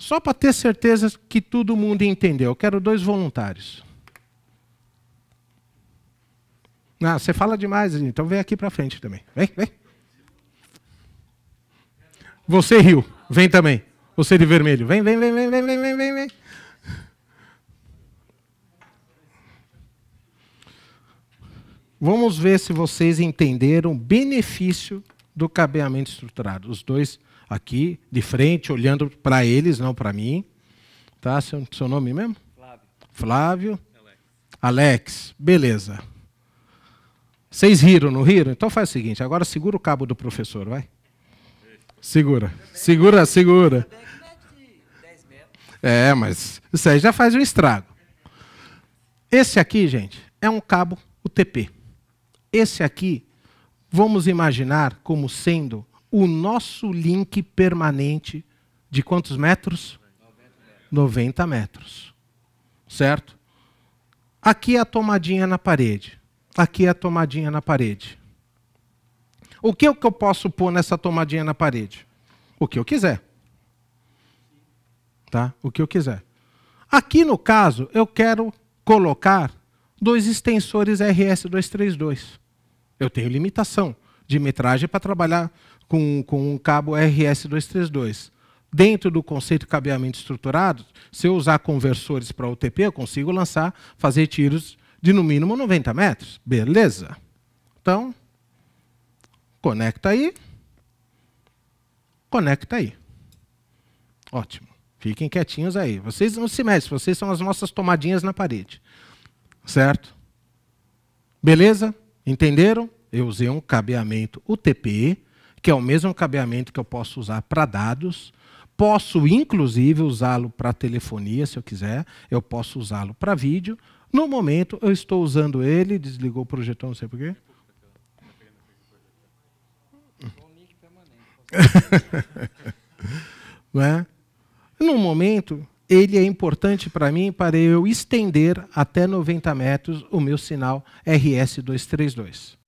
Só para ter certeza que todo mundo entendeu, eu quero dois voluntários. Não, ah, você fala demais, então vem aqui para frente também. Vem, vem. Você riu, vem também. Você de vermelho, vem, vem, vem, vem, vem, vem, vem, vem. vem. Vamos ver se vocês entenderam o benefício do cabeamento estruturado. Os dois aqui, de frente, olhando para eles, não para mim. Tá? Seu, seu nome mesmo? Flávio. Flávio. Alex. Alex. Beleza. Vocês riram, não riram? Então faz o seguinte, agora segura o cabo do professor, vai. Segura, segura, segura. É, mas isso aí já faz um estrago. Esse aqui, gente, é um cabo UTP. Esse aqui vamos imaginar como sendo o nosso link permanente de quantos metros? 90 metros. Certo? Aqui é a tomadinha na parede. Aqui é a tomadinha na parede. O que, é que eu posso pôr nessa tomadinha na parede? O que eu quiser. Tá? O que eu quiser. Aqui no caso, eu quero colocar dois extensores RS232. Eu tenho limitação de metragem para trabalhar com, com um cabo RS-232. Dentro do conceito de cabeamento estruturado, se eu usar conversores para UTP, eu consigo lançar, fazer tiros de no mínimo 90 metros. Beleza? Então, conecta aí. Conecta aí. Ótimo. Fiquem quietinhos aí. Vocês não se mexem, vocês são as nossas tomadinhas na parede. Certo? Beleza? Entenderam? Eu usei um cabeamento UTP, que é o mesmo cabeamento que eu posso usar para dados. Posso, inclusive, usá-lo para telefonia, se eu quiser. Eu posso usá-lo para vídeo. No momento, eu estou usando ele. Desligou o projetor, não sei porquê. né? No momento, ele é importante para mim para eu estender até 90 metros o meu sinal RS232.